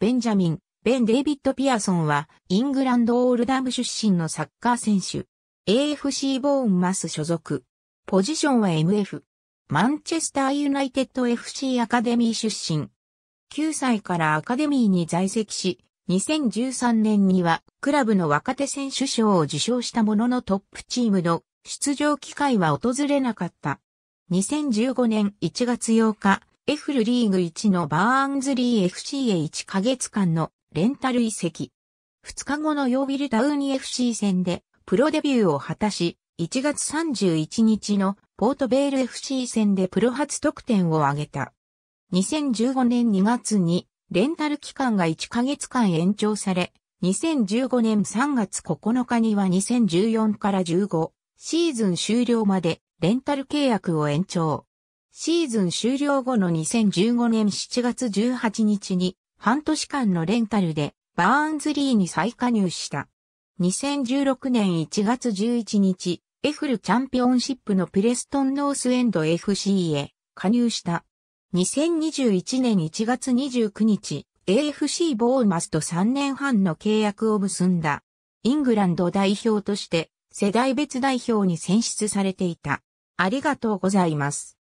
ベンジャミン、ベン・デイビッド・ピアソンは、イングランド・オールダム出身のサッカー選手。AFC ボーンマス所属。ポジションは MF。マンチェスター・ユナイテッド FC アカデミー出身。9歳からアカデミーに在籍し、2013年にはクラブの若手選手賞を受賞したもののトップチームの出場機会は訪れなかった。2015年1月8日、エフルリーグ1のバーンズリー FC へ1ヶ月間のレンタル移籍。2日後のヨービルタウニ FC 戦でプロデビューを果たし、1月31日のポートベール FC 戦でプロ初得点を挙げた。2015年2月にレンタル期間が1ヶ月間延長され、2015年3月9日には2014から15シーズン終了までレンタル契約を延長。シーズン終了後の2015年7月18日に半年間のレンタルでバーンズリーに再加入した。2016年1月11日、エフルチャンピオンシップのプレストンノースエンド FC へ加入した。2021年1月29日、AFC ボーマスと3年半の契約を結んだ。イングランド代表として世代別代表に選出されていた。ありがとうございます。